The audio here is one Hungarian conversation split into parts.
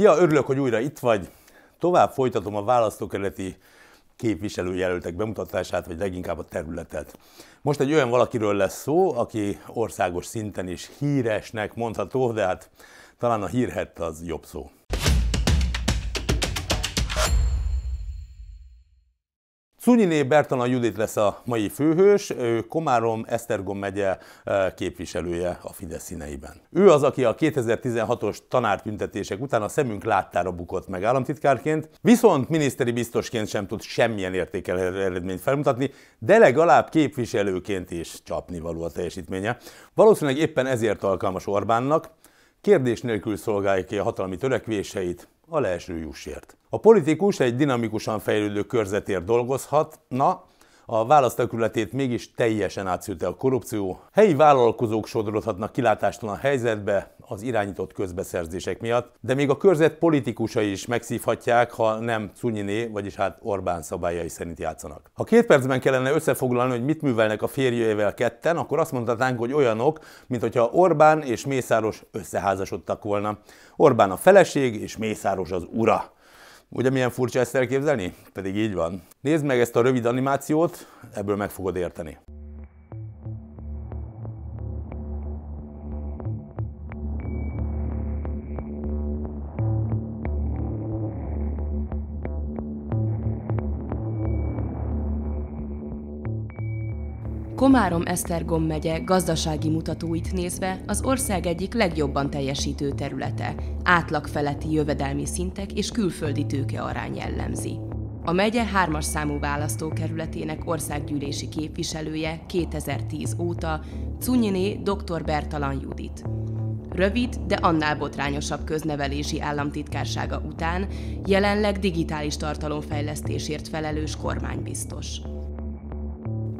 Szia, örülök, hogy újra itt vagy. Tovább folytatom a választókerületi képviselőjelöltek bemutatását, vagy leginkább a területet. Most egy olyan valakiről lesz szó, aki országos szinten is híresnek mondható, de hát talán a hírhett az jobb szó. Cunyiné Bertalan Judit lesz a mai főhős, ő Komárom Esztergom megye eh, képviselője a Fidesz színeiben. Ő az, aki a 2016-os tanártüntetések után a szemünk láttára bukott meg államtitkárként, viszont miniszteri biztosként sem tud semmilyen értékel eredményt felmutatni, de legalább képviselőként is csapni való a teljesítménye. Valószínűleg éppen ezért alkalmas Orbánnak, kérdés nélkül szolgálja ki a hatalmi törekvéseit a leeső jussért. A politikus egy dinamikusan fejlődő körzetért na a választakületét mégis teljesen átszülte a korrupció. Helyi vállalkozók sodorodhatnak kilátástalan helyzetbe az irányított közbeszerzések miatt, de még a körzet politikusai is megszívhatják, ha nem Cunyiné, vagyis hát Orbán szabályai szerint játszanak. Ha két percben kellene összefoglalni, hogy mit művelnek a férjével ketten, akkor azt mondhatnánk, hogy olyanok, mint hogyha Orbán és Mészáros összeházasodtak volna. Orbán a feleség és Mészáros az ura. Ugye milyen furcsa ezt elképzelni? Pedig így van. Nézd meg ezt a rövid animációt, ebből meg fogod érteni. Komárom-Esztergom megye gazdasági mutatóit nézve az ország egyik legjobban teljesítő területe, átlag feletti jövedelmi szintek és külföldi tőke arány jellemzi. A megye hármas számú választókerületének országgyűlési képviselője 2010 óta Cunyiné dr. Bertalan Judit. Rövid, de annál botrányosabb köznevelési államtitkársága után jelenleg digitális tartalomfejlesztésért felelős kormánybiztos.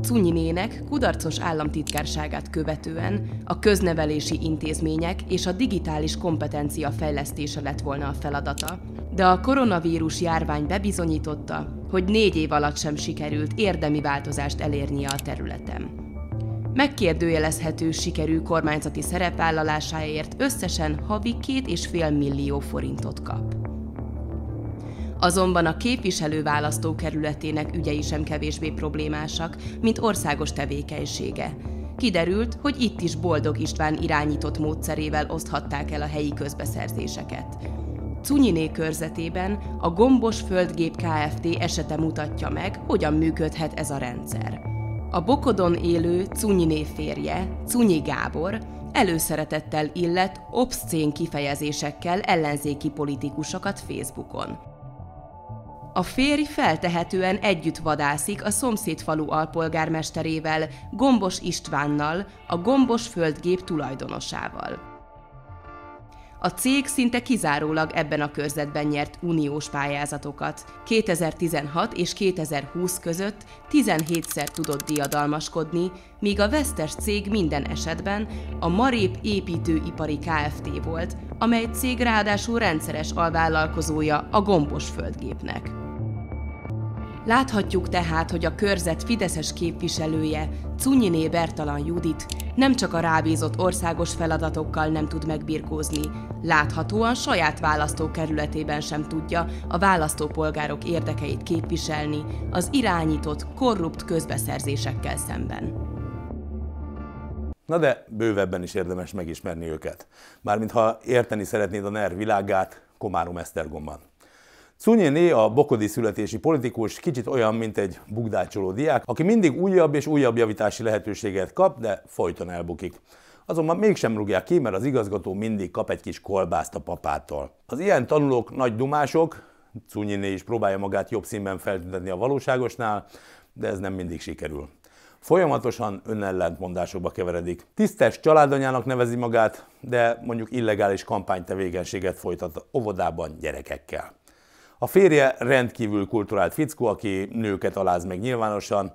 Cunyinének kudarcos államtitkárságát követően a köznevelési intézmények és a digitális kompetencia fejlesztése lett volna a feladata. De a koronavírus járvány bebizonyította, hogy négy év alatt sem sikerült érdemi változást elérnie a területen. Megkérdőjelezhető sikerű kormányzati szerepvállalásáért összesen havi fél millió forintot kap. Azonban a képviselő választókerületének ügyei sem kevésbé problémásak, mint országos tevékenysége. Kiderült, hogy itt is Boldog István irányított módszerével oszthatták el a helyi közbeszerzéseket. Cunyiné körzetében a Gombos Földgép Kft. esete mutatja meg, hogyan működhet ez a rendszer. A Bokodon élő Cunyiné férje, Cunyi Gábor, előszeretettel illet obszcén kifejezésekkel ellenzéki politikusokat Facebookon. A férj feltehetően együtt vadászik a szomszédfalu alpolgármesterével, Gombos Istvánnal, a Gombos földgép tulajdonosával. A cég szinte kizárólag ebben a körzetben nyert uniós pályázatokat. 2016 és 2020 között 17-szer tudott diadalmaskodni, míg a vesztes cég minden esetben a Marép építőipari Kft. volt, amely cég ráadásul rendszeres alvállalkozója a gombos földgépnek. Láthatjuk tehát, hogy a körzet Fideszes képviselője, Cunyiné Bertalan Judit nem csak a rábízott országos feladatokkal nem tud megbirkózni, láthatóan saját választókerületében sem tudja a választópolgárok érdekeit képviselni az irányított, korrupt közbeszerzésekkel szemben. Na de bővebben is érdemes megismerni őket. Mármint ha érteni szeretnéd a NER világát, Komárom Esztergomban. Cunyiné a bokodi születési politikus kicsit olyan, mint egy bugdácsoló diák, aki mindig újabb és újabb javítási lehetőséget kap, de folyton elbukik. Azonban mégsem rúgják ki, mert az igazgató mindig kap egy kis kolbászt a papától. Az ilyen tanulók nagy dumások, Cunyiné is próbálja magát jobb színben feltüntetni a valóságosnál, de ez nem mindig sikerül. Folyamatosan önellentmondásokba keveredik. Tisztes családanyának nevezi magát, de mondjuk illegális kampánytevékenységet folytat óvodában gyerekekkel. A férje rendkívül kulturált fickó, aki nőket aláz meg nyilvánosan,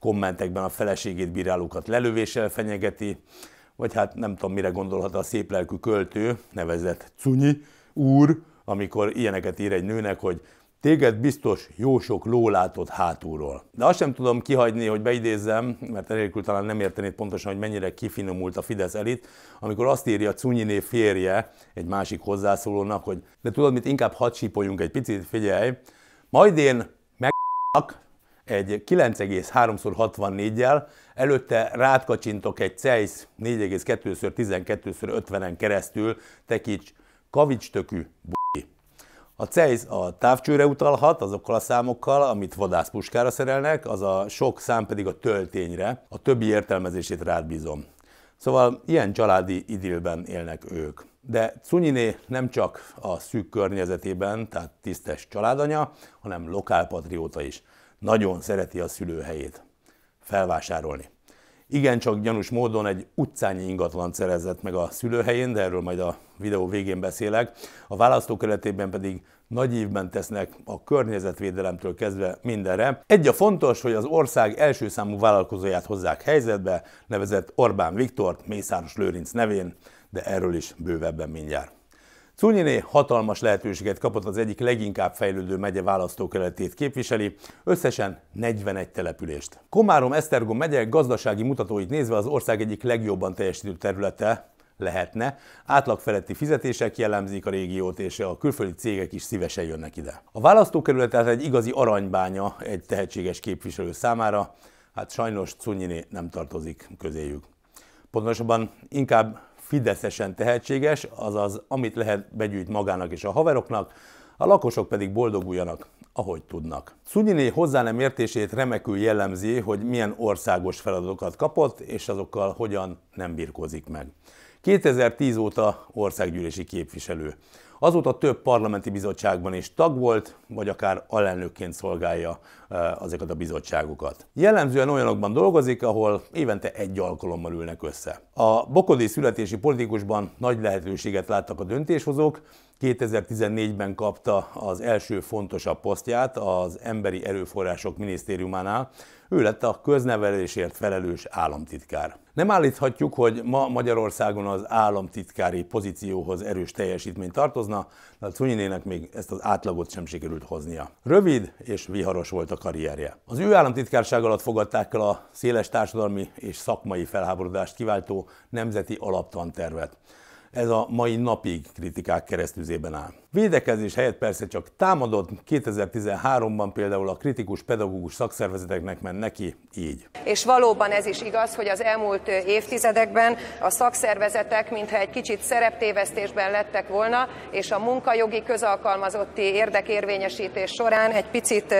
kommentekben a feleségét bírálókat lelövéssel fenyegeti, vagy hát nem tudom, mire gondolhat a széplelkű költő, nevezett Cunyi úr, amikor ilyeneket ír egy nőnek, hogy Téged biztos jó sok ló látott hátulról. De azt sem tudom kihagyni, hogy beidézzem, mert enélkül talán nem értenéd pontosan, hogy mennyire kifinomult a Fidesz elit, amikor azt írja Cunyiné férje egy másik hozzászólónak, hogy de tudod mit, inkább hadd sípoljunk egy picit, figyelj, majd én meg egy 9,3x64-jel, előtte kacsintok egy CEISZ 4,2x12x50-en keresztül, kavics tökű b- a CEISZ a távcsőre utalhat azokkal a számokkal, amit vadászpuskára szerelnek, az a sok szám pedig a töltényre, a többi értelmezését rád bízom. Szóval ilyen családi idilben élnek ők. De Cunyiné nem csak a szűk környezetében, tehát tisztes családanya, hanem lokálpatrióta is. Nagyon szereti a szülőhelyét. Felvásárolni igencsak gyanús módon egy utcányi ingatlan szerezett meg a szülőhelyén, de erről majd a videó végén beszélek. A választókeretében pedig nagy évben tesznek a környezetvédelemtől kezdve mindenre. Egy a fontos, hogy az ország első számú vállalkozóját hozzák helyzetbe, nevezett Orbán Viktor, Mészáros Lőrinc nevén, de erről is bővebben mindjárt. Cunyiné hatalmas lehetőséget kapott az egyik leginkább fejlődő megye választókerületét képviseli, összesen 41 települést. Komárom Esztergom megye gazdasági mutatóit nézve az ország egyik legjobban teljesítő területe, lehetne. Átlagfeletti fizetések jellemzik a régiót, és a külföldi cégek is szívesen jönnek ide. A választókerület tehát egy igazi aranybánya egy tehetséges képviselő számára, hát sajnos Cunyiné nem tartozik közéjük. Pontosabban inkább fideszesen tehetséges, azaz amit lehet begyűjt magának és a haveroknak, a lakosok pedig boldoguljanak, ahogy tudnak. Szunyiné hozzá nem értését remekül jellemzi, hogy milyen országos feladatokat kapott, és azokkal hogyan nem birkózik meg. 2010 óta országgyűlési képviselő. Azóta több parlamenti bizottságban is tag volt, vagy akár alelnökként szolgálja azokat eh, a bizottságokat. Jellemzően olyanokban dolgozik, ahol évente egy alkalommal ülnek össze. A bokodi születési politikusban nagy lehetőséget láttak a döntéshozók, 2014-ben kapta az első fontosabb posztját az Emberi Erőforrások Minisztériumánál. Ő lett a köznevelésért felelős államtitkár. Nem állíthatjuk, hogy ma Magyarországon az államtitkári pozícióhoz erős teljesítmény tartozna, de a Cunyinének még ezt az átlagot sem sikerült hoznia. Rövid és viharos volt a karrierje. Az ő államtitkárság alatt fogadták el a széles társadalmi és szakmai felháborodást kiváltó nemzeti alaptantervet. Ez a mai napig kritikák keresztüzében áll. Védekezés helyett persze csak támadott, 2013-ban például a kritikus pedagógus szakszervezeteknek ment neki így. És valóban ez is igaz, hogy az elmúlt évtizedekben a szakszervezetek mintha egy kicsit szereptévesztésben lettek volna, és a munkajogi közalkalmazotti érdekérvényesítés során egy picit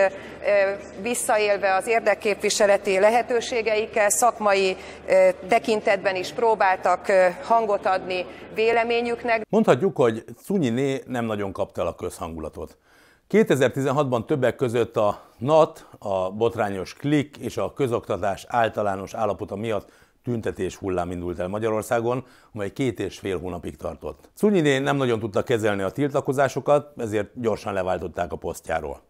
visszaélve az érdekképviseleti lehetőségeikkel, szakmai tekintetben is próbáltak hangot adni véleményüknek. Mondhatjuk, hogy Cunyiné nem nagy nagyon kapta el a közhangulatot. 2016-ban többek között a NAT, a botrányos klik és a közoktatás általános állapota miatt tüntetés hullám indult el Magyarországon, amely két és fél hónapig tartott. Cunyiné nem nagyon tudta kezelni a tiltakozásokat, ezért gyorsan leváltották a posztjáról.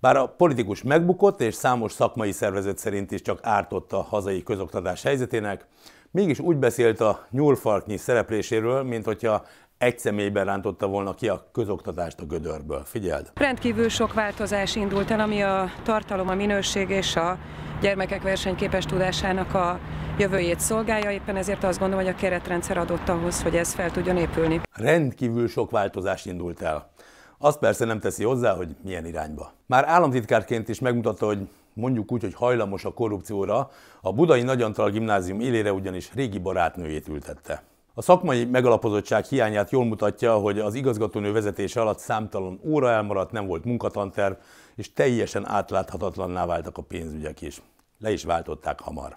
Bár a politikus megbukott, és számos szakmai szervezet szerint is csak ártott a hazai közoktatás helyzetének, mégis úgy beszélt a nyúlfarknyi szerepléséről, mint hogyha egy személyben rántotta volna ki a közoktatást a gödörből. Figyeld! Rendkívül sok változás indult el, ami a tartalom, a minőség és a gyermekek versenyképes tudásának a jövőjét szolgálja, éppen ezért azt gondolom, hogy a keretrendszer adott ahhoz, hogy ez fel tudjon épülni. Rendkívül sok változás indult el. Azt persze nem teszi hozzá, hogy milyen irányba. Már államtitkárként is megmutatta, hogy mondjuk úgy, hogy hajlamos a korrupcióra, a Budai Nagyantal Gimnázium élére ugyanis régi barátnőjét ültette. A szakmai megalapozottság hiányát jól mutatja, hogy az igazgatónő vezetése alatt számtalan óra elmaradt, nem volt munkatanterv, és teljesen átláthatatlanná váltak a pénzügyek is. Le is váltották hamar.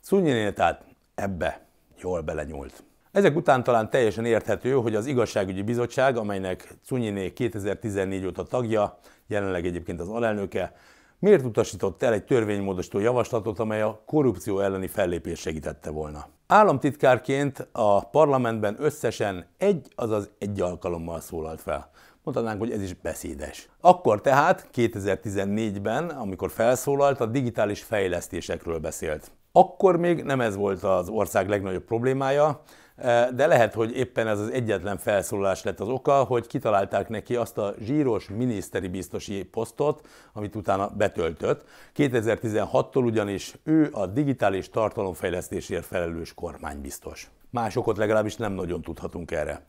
Cunyiné tehát ebbe jól belenyúlt. Ezek után talán teljesen érthető, hogy az Igazságügyi Bizottság, amelynek Cunyiné 2014 óta tagja, jelenleg egyébként az alelnöke, miért utasított el egy törvénymódosító javaslatot, amely a korrupció elleni fellépés segítette volna. Államtitkárként a parlamentben összesen egy, azaz egy alkalommal szólalt fel. Mondhatnánk, hogy ez is beszédes. Akkor tehát 2014-ben, amikor felszólalt, a digitális fejlesztésekről beszélt. Akkor még nem ez volt az ország legnagyobb problémája, Eh, de lehet, hogy éppen ez az egyetlen felszólalás lett az oka, hogy kitalálták neki azt a zsíros miniszteri biztosi posztot, amit utána betöltött. 2016-tól ugyanis ő a digitális tartalomfejlesztésért felelős kormánybiztos. Másokat legalábbis nem nagyon tudhatunk erre.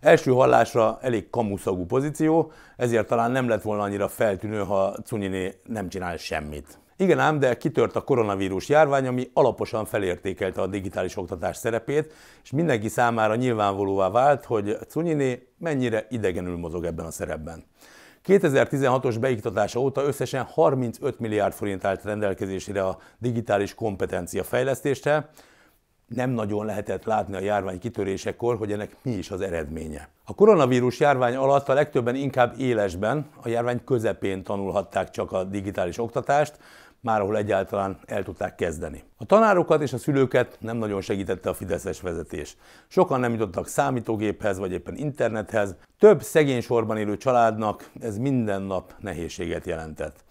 Első hallásra elég kamuszagú pozíció, ezért talán nem lett volna annyira feltűnő, ha Cunyiné nem csinál semmit. Igen ám, de kitört a koronavírus járvány, ami alaposan felértékelte a digitális oktatás szerepét, és mindenki számára nyilvánvalóvá vált, hogy Cunyiné mennyire idegenül mozog ebben a szerepben. 2016-os beiktatása óta összesen 35 milliárd forint állt rendelkezésére a digitális kompetencia fejlesztésre, nem nagyon lehetett látni a járvány kitörésekor, hogy ennek mi is az eredménye. A koronavírus járvány alatt a legtöbben inkább élesben, a járvány közepén tanulhatták csak a digitális oktatást, már ahol egyáltalán el tudták kezdeni. A tanárokat és a szülőket nem nagyon segítette a fideszes vezetés. Sokan nem jutottak számítógéphez, vagy éppen internethez. Több szegény sorban élő családnak ez minden nap nehézséget jelentett.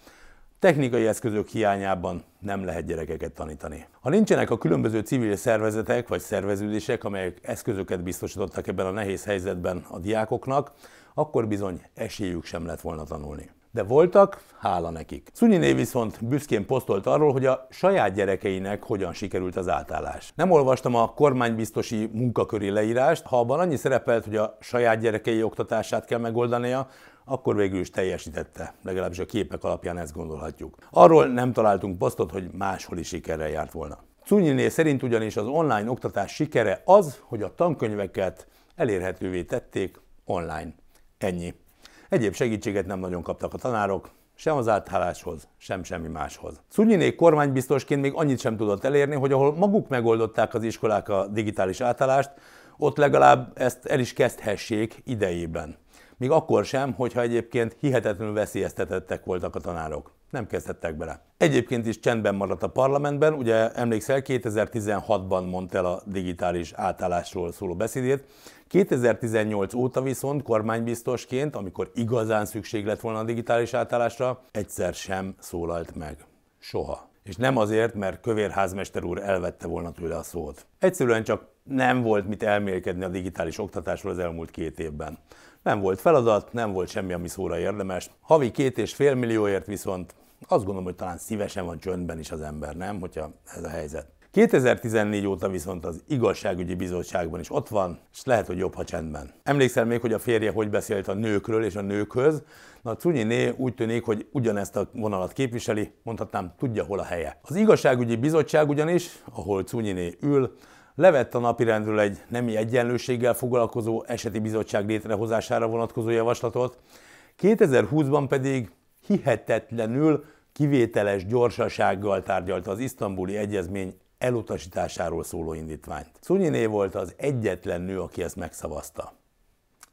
Technikai eszközök hiányában nem lehet gyerekeket tanítani. Ha nincsenek a különböző civil szervezetek vagy szerveződések, amelyek eszközöket biztosítottak ebben a nehéz helyzetben a diákoknak, akkor bizony esélyük sem lett volna tanulni de voltak, hála nekik. Szunyiné viszont büszkén posztolt arról, hogy a saját gyerekeinek hogyan sikerült az átállás. Nem olvastam a kormánybiztosi munkaköri leírást, ha abban annyi szerepelt, hogy a saját gyerekei oktatását kell megoldania, akkor végül is teljesítette, legalábbis a képek alapján ezt gondolhatjuk. Arról nem találtunk posztot, hogy máshol is sikerrel járt volna. Cunyiné szerint ugyanis az online oktatás sikere az, hogy a tankönyveket elérhetővé tették online. Ennyi. Egyéb segítséget nem nagyon kaptak a tanárok, sem az áthálláshoz, sem semmi máshoz. Szunyinék kormánybiztosként még annyit sem tudott elérni, hogy ahol maguk megoldották az iskolák a digitális átállást, ott legalább ezt el is kezdhessék idejében. Még akkor sem, hogyha egyébként hihetetlenül veszélyeztetettek voltak a tanárok. Nem kezdhettek bele. Egyébként is csendben maradt a parlamentben, ugye emlékszel, 2016-ban mondta el a digitális átállásról szóló beszédét, 2018 óta viszont kormánybiztosként, amikor igazán szükség lett volna a digitális átállásra, egyszer sem szólalt meg. Soha. És nem azért, mert kövér házmester úr elvette volna tőle a szót. Egyszerűen csak nem volt mit elmélkedni a digitális oktatásról az elmúlt két évben. Nem volt feladat, nem volt semmi, ami szóra érdemes. Havi két és fél millióért viszont azt gondolom, hogy talán szívesen van csöndben is az ember, nem, hogyha ez a helyzet. 2014 óta viszont az igazságügyi bizottságban is ott van, és lehet, hogy jobb, ha csendben. Emlékszel még, hogy a férje hogy beszélt a nőkről és a nőkhöz? Na, né úgy tűnik, hogy ugyanezt a vonalat képviseli, mondhatnám, tudja, hol a helye. Az igazságügyi bizottság ugyanis, ahol né ül, levett a napirendről egy nemi egyenlőséggel foglalkozó eseti bizottság létrehozására vonatkozó javaslatot, 2020-ban pedig hihetetlenül kivételes gyorsasággal tárgyalta az isztambuli egyezmény elutasításáról szóló indítványt. Szunyiné volt az egyetlen nő, aki ezt megszavazta.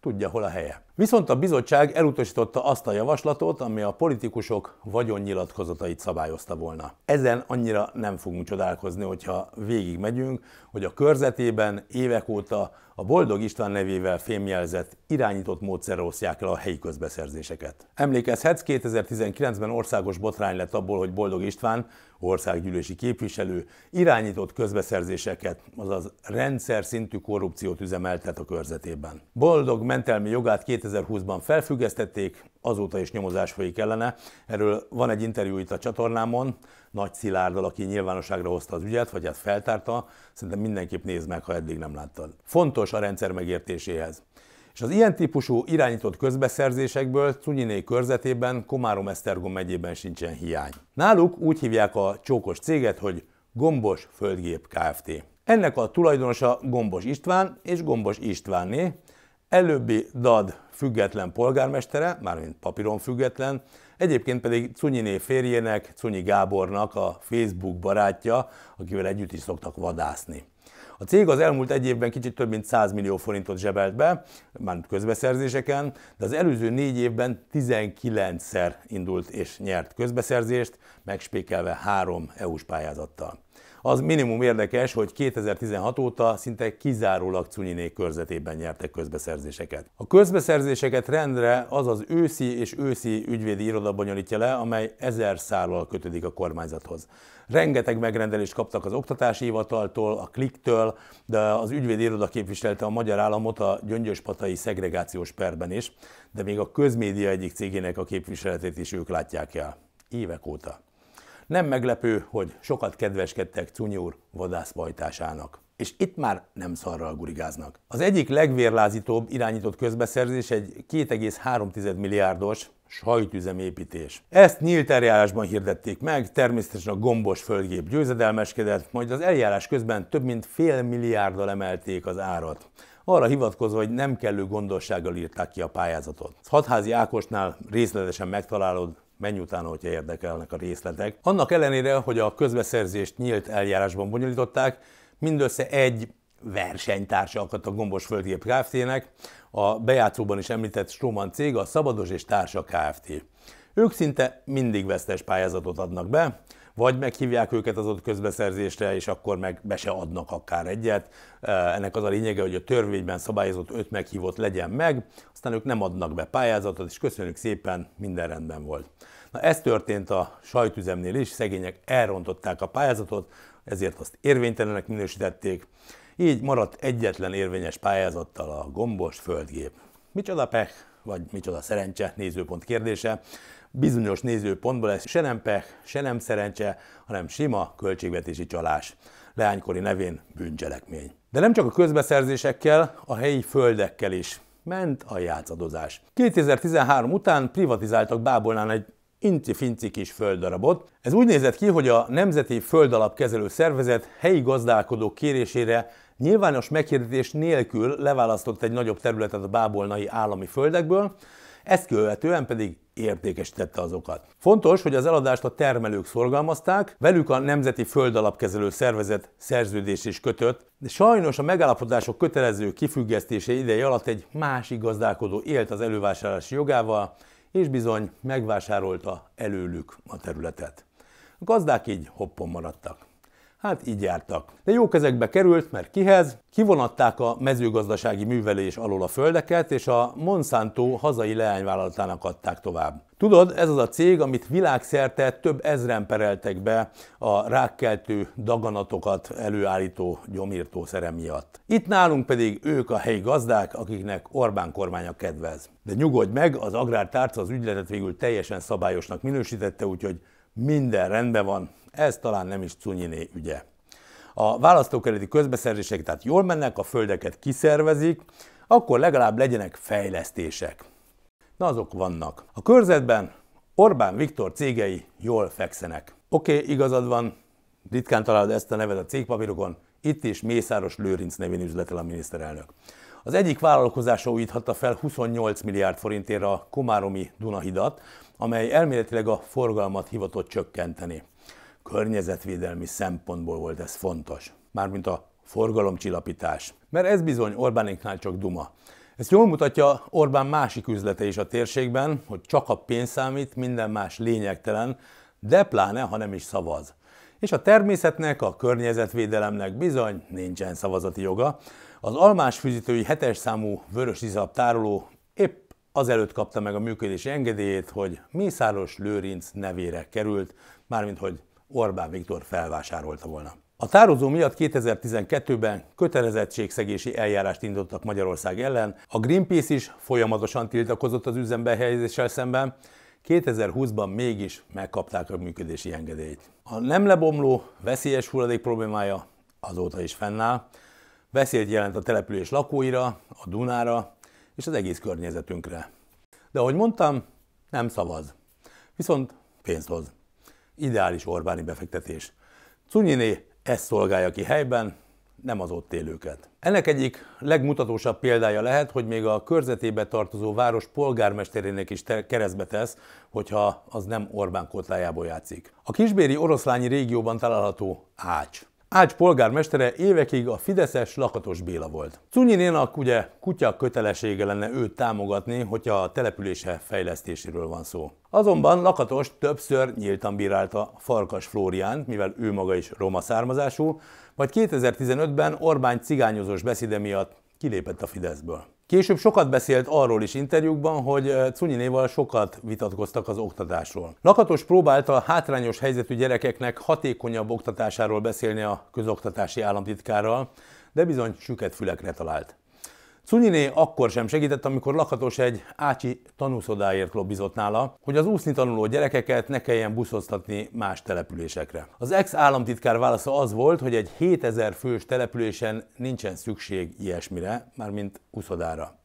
Tudja, hol a helye. Viszont a bizottság elutasította azt a javaslatot, ami a politikusok vagyonnyilatkozatait szabályozta volna. Ezen annyira nem fogunk csodálkozni, hogyha végigmegyünk, hogy a körzetében évek óta a Boldog István nevével fémjelzett irányított módszerre osztják el a helyi közbeszerzéseket. Emlékezhetsz, 2019-ben országos botrány lett abból, hogy Boldog István, országgyűlési képviselő, irányított közbeszerzéseket, azaz rendszer szintű korrupciót üzemeltet a körzetében. Boldog mentelmi jogát 2020-ban felfüggesztették, azóta is nyomozás folyik ellene. Erről van egy interjú itt a csatornámon, Nagy Szilárdal, aki nyilvánosságra hozta az ügyet, vagy hát feltárta, szerintem mindenképp nézd meg, ha eddig nem láttad. Fontos a rendszer megértéséhez. És az ilyen típusú irányított közbeszerzésekből Cunyiné körzetében Komárom-Esztergom megyében sincsen hiány. Náluk úgy hívják a csókos céget, hogy Gombos Földgép Kft. Ennek a tulajdonosa Gombos István és Gombos Istvánné, előbbi DAD független polgármestere, mármint papíron független, egyébként pedig Cunyiné férjének, Cunyi Gábornak a Facebook barátja, akivel együtt is szoktak vadászni. A cég az elmúlt egy évben kicsit több mint 100 millió forintot zsebelt be, már közbeszerzéseken, de az előző négy évben 19-szer indult és nyert közbeszerzést, megspékelve három EU-s pályázattal. Az minimum érdekes, hogy 2016 óta szinte kizárólag Cunyinék körzetében nyertek közbeszerzéseket. A közbeszerzéseket rendre az az őszi és őszi ügyvédi iroda bonyolítja le, amely ezer szállal kötődik a kormányzathoz. Rengeteg megrendelést kaptak az oktatási hivataltól, a kliktől, de az ügyvédi iroda képviselte a magyar államot a gyöngyöspatai szegregációs perben is, de még a közmédia egyik cégének a képviseletét is ők látják el. Évek óta. Nem meglepő, hogy sokat kedveskedtek Cunyi úr vadászpajtásának. És itt már nem szarral gurigáznak. Az egyik legvérlázítóbb irányított közbeszerzés egy 2,3 milliárdos sajtüzemépítés. Ezt nyílt eljárásban hirdették meg, természetesen a gombos földgép győzedelmeskedett, majd az eljárás közben több mint fél milliárddal emelték az árat arra hivatkozva, hogy nem kellő gondossággal írták ki a pályázatot. Hatházi Ákosnál részletesen megtalálod menj utána, hogyha érdekelnek a részletek. Annak ellenére, hogy a közbeszerzést nyílt eljárásban bonyolították, mindössze egy versenytársa akadt a Gombos Földgép Kft-nek, a bejátszóban is említett Stroman cég, a Szabados és Társa Kft. Ők szinte mindig vesztes pályázatot adnak be, vagy meghívják őket az ott közbeszerzésre, és akkor meg be se adnak akár egyet. Ennek az a lényege, hogy a törvényben szabályozott öt meghívott legyen meg, aztán ők nem adnak be pályázatot, és köszönjük szépen, minden rendben volt. Na ez történt a sajtüzemnél is, szegények elrontották a pályázatot, ezért azt érvénytelenek minősítették, így maradt egyetlen érvényes pályázattal a gombos földgép. Micsoda pech, vagy micsoda szerencse, nézőpont kérdése bizonyos nézőpontból ez se nem pech, se nem szerencse, hanem sima költségvetési csalás, leánykori nevén bűncselekmény. De nem csak a közbeszerzésekkel, a helyi földekkel is ment a játszadozás. 2013 után privatizáltak Bábolnán egy inci-finci kis földdarabot. Ez úgy nézett ki, hogy a Nemzeti Földalapkezelő Szervezet helyi gazdálkodók kérésére nyilvános meghirdetés nélkül leválasztott egy nagyobb területet a bábolnai állami földekből, ezt követően pedig értékesítette azokat. Fontos, hogy az eladást a termelők szorgalmazták, velük a Nemzeti Földalapkezelő Szervezet szerződés is kötött, de sajnos a megállapodások kötelező kifüggesztése ideje alatt egy másik gazdálkodó élt az elővásárlási jogával, és bizony megvásárolta előlük a területet. A gazdák így hoppon maradtak. Hát így jártak. De jó kezekbe került, mert kihez? Kivonatták a mezőgazdasági művelés alól a földeket, és a Monsanto hazai leányvállalatának adták tovább. Tudod, ez az a cég, amit világszerte több ezren pereltek be a rákkeltő daganatokat előállító gyomírtószerem miatt. Itt nálunk pedig ők a helyi gazdák, akiknek Orbán kormánya kedvez. De nyugodj meg, az agrártárca az ügyletet végül teljesen szabályosnak minősítette, úgyhogy minden rendben van, ez talán nem is Cunyiné ügye. A választókerületi közbeszerzések tehát jól mennek, a földeket kiszervezik, akkor legalább legyenek fejlesztések. Na azok vannak. A körzetben Orbán Viktor cégei jól fekszenek. Oké, okay, igazad van, ritkán találod ezt a nevet a cégpapírokon, itt is Mészáros Lőrinc nevén üzletel a miniszterelnök. Az egyik vállalkozása újíthatta fel 28 milliárd forintért a Komáromi Dunahidat, amely elméletileg a forgalmat hivatott csökkenteni környezetvédelmi szempontból volt ez fontos. Mármint a forgalomcsillapítás. Mert ez bizony Orbánéknál csak duma. Ezt jól mutatja Orbán másik üzlete is a térségben, hogy csak a pénz számít, minden más lényegtelen, de pláne, ha nem is szavaz. És a természetnek, a környezetvédelemnek bizony nincsen szavazati joga. Az almás fűzítői hetes számú vörös izab tároló épp azelőtt kapta meg a működési engedélyét, hogy Mészáros Lőrinc nevére került, mármint hogy Orbán Viktor felvásárolta volna. A tározó miatt 2012-ben kötelezettségszegési eljárást indítottak Magyarország ellen, a Greenpeace is folyamatosan tiltakozott az üzembe helyezéssel szemben, 2020-ban mégis megkapták a működési engedélyt. A nem lebomló, veszélyes hulladék problémája azóta is fennáll, veszélyt jelent a település lakóira, a Dunára és az egész környezetünkre. De ahogy mondtam, nem szavaz, viszont pénzt hoz ideális Orbáni befektetés. Cunyiné ezt szolgálja ki helyben, nem az ott élőket. Ennek egyik legmutatósabb példája lehet, hogy még a körzetébe tartozó város polgármesterének is keresztbe tesz, hogyha az nem Orbán kotlájából játszik. A kisbéri oroszlányi régióban található Ács. Ács polgármestere évekig a Fideszes Lakatos Béla volt. Cunyinénak ugye kutya kötelessége lenne őt támogatni, hogyha a települése fejlesztéséről van szó. Azonban Lakatos többször nyíltan bírálta Farkas Flórián, mivel ő maga is roma származású, majd 2015-ben Orbán cigányozós beszéde miatt kilépett a Fideszből. Később sokat beszélt arról is interjúkban, hogy Cunyinéval sokat vitatkoztak az oktatásról. Lakatos próbált a hátrányos helyzetű gyerekeknek hatékonyabb oktatásáról beszélni a közoktatási államtitkárral, de bizony süket fülekre talált. Cunyiné akkor sem segített, amikor lakatos egy ácsi tanúszodáért lobbizott nála, hogy az úszni tanuló gyerekeket ne kelljen buszoztatni más településekre. Az ex-államtitkár válasza az volt, hogy egy 7000 fős településen nincsen szükség ilyesmire, mármint úszodára.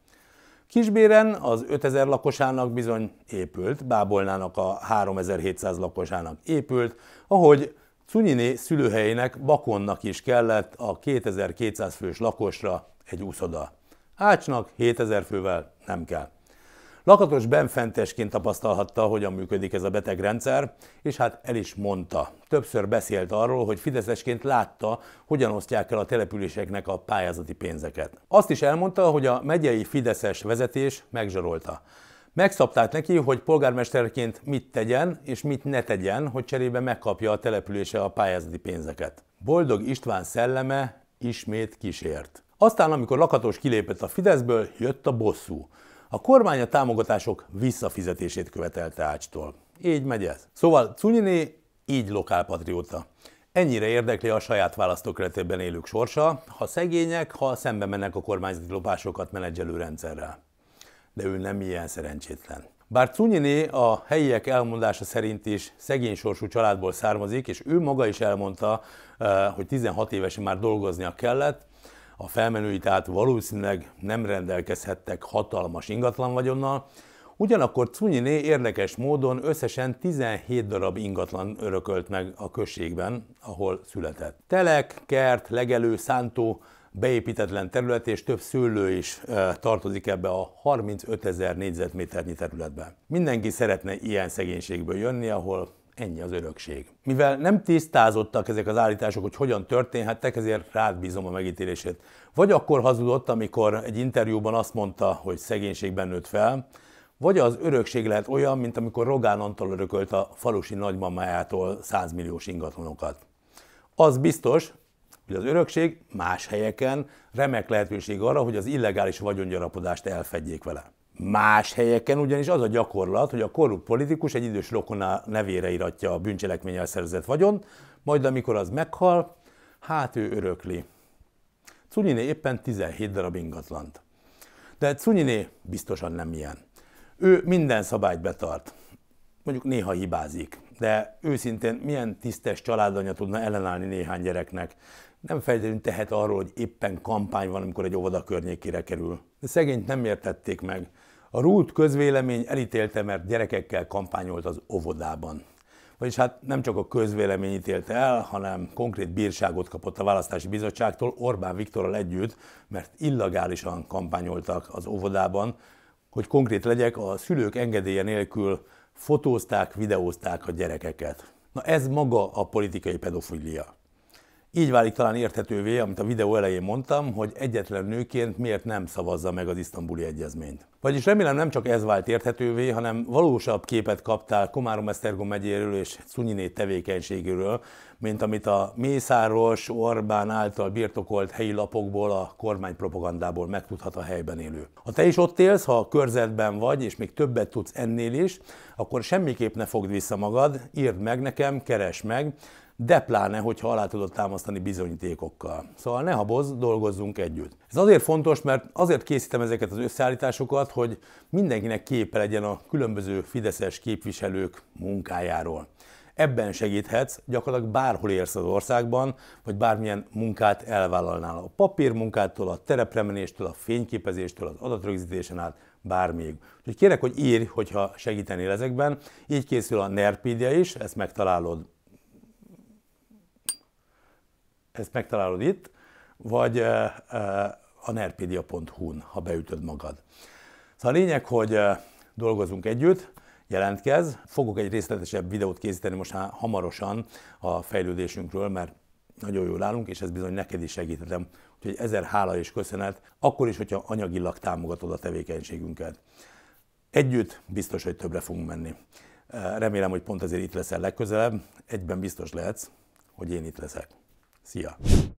Kisbéren az 5000 lakosának bizony épült, Bábolnának a 3700 lakosának épült, ahogy Cunyiné szülőhelyének Bakonnak is kellett a 2200 fős lakosra egy úszoda. Ácsnak 7000 fővel nem kell. Lakatos benfentesként tapasztalhatta, hogyan működik ez a betegrendszer, és hát el is mondta. Többször beszélt arról, hogy fideszesként látta, hogyan osztják el a településeknek a pályázati pénzeket. Azt is elmondta, hogy a megyei fideszes vezetés megzsarolta. Megszabták neki, hogy polgármesterként mit tegyen és mit ne tegyen, hogy cserébe megkapja a települése a pályázati pénzeket. Boldog István szelleme ismét kísért. Aztán, amikor Lakatos kilépett a Fideszből, jött a bosszú. A kormány a támogatások visszafizetését követelte Ácstól. Így megy ez. Szóval Cunyiné így lokálpatrióta. Ennyire érdekli a saját választókeretében élők sorsa, ha szegények, ha szembe mennek a kormányzati lopásokat menedzselő rendszerrel. De ő nem ilyen szerencsétlen. Bár Cunyiné a helyiek elmondása szerint is szegény sorsú családból származik, és ő maga is elmondta, eh, hogy 16 évesen már dolgoznia kellett, a felmenői tehát valószínűleg nem rendelkezhettek hatalmas ingatlan vagyonnal, ugyanakkor Cunyiné érdekes módon összesen 17 darab ingatlan örökölt meg a községben, ahol született. Telek, kert, legelő, szántó, beépítetlen terület és több szőlő is eh, tartozik ebbe a 35 ezer négyzetméternyi területbe. Mindenki szeretne ilyen szegénységből jönni, ahol Ennyi az örökség. Mivel nem tisztázottak ezek az állítások, hogy hogyan történhettek, ezért rád bízom a megítélését. Vagy akkor hazudott, amikor egy interjúban azt mondta, hogy szegénységben nőtt fel, vagy az örökség lehet olyan, mint amikor Rogán Antal örökölt a falusi nagymamájától 100 milliós ingatlanokat. Az biztos, hogy az örökség más helyeken remek lehetőség arra, hogy az illegális vagyongyarapodást elfedjék vele. Más helyeken ugyanis az a gyakorlat, hogy a korrupt politikus egy idős rokona nevére iratja a bűncselekménnyel szerzett vagyon, majd amikor az meghal, hát ő örökli. Cunyiné éppen 17 darab ingatlant. De Cunyiné biztosan nem ilyen. Ő minden szabályt betart. Mondjuk néha hibázik, de őszintén milyen tisztes családanya tudna ellenállni néhány gyereknek. Nem feltétlenül tehet arról, hogy éppen kampány van, amikor egy óvoda környékére kerül. De szegényt nem értették meg. A rút közvélemény elítélte, mert gyerekekkel kampányolt az óvodában. Vagyis hát nem csak a közvélemény ítélte el, hanem konkrét bírságot kapott a választási bizottságtól Orbán Viktorral együtt, mert illegálisan kampányoltak az óvodában. Hogy konkrét legyek, a szülők engedélye nélkül fotózták, videózták a gyerekeket. Na ez maga a politikai pedofilia. Így válik talán érthetővé, amit a videó elején mondtam, hogy egyetlen nőként miért nem szavazza meg az isztambuli egyezményt. Vagyis remélem nem csak ez vált érthetővé, hanem valósabb képet kaptál Komárom-Esztergom megyéről és Szunyiné tevékenységéről, mint amit a Mészáros Orbán által birtokolt helyi lapokból, a propagandából megtudhat a helyben élő. Ha te is ott élsz, ha a körzetben vagy, és még többet tudsz ennél is, akkor semmiképp ne fogd vissza magad, írd meg nekem, keresd meg, de pláne, hogyha alá tudod támasztani bizonyítékokkal. Szóval ne habozz, dolgozzunk együtt. Ez azért fontos, mert azért készítem ezeket az összeállításokat, hogy mindenkinek képe legyen a különböző fideszes képviselők munkájáról. Ebben segíthetsz, gyakorlatilag bárhol érsz az országban, vagy bármilyen munkát elvállalnál. A papírmunkától, a terepremenéstől, a fényképezéstől, az adatrögzítésen át, bármíg. Úgyhogy kérek, hogy írj, hogyha segítenél ezekben. Így készül a NERPedia is, ezt megtalálod ezt megtalálod itt, vagy a nerpedia.hu-n, ha beütöd magad. Szóval a lényeg, hogy dolgozunk együtt, jelentkez. Fogok egy részletesebb videót készíteni most hamarosan a fejlődésünkről, mert nagyon jól állunk, és ez bizony neked is segíthetem. Úgyhogy ezer hála és köszönet, akkor is, hogyha anyagilag támogatod a tevékenységünket. Együtt biztos, hogy többre fogunk menni. Remélem, hogy pont ezért itt leszel legközelebb. Egyben biztos lehetsz, hogy én itt leszek. See ya.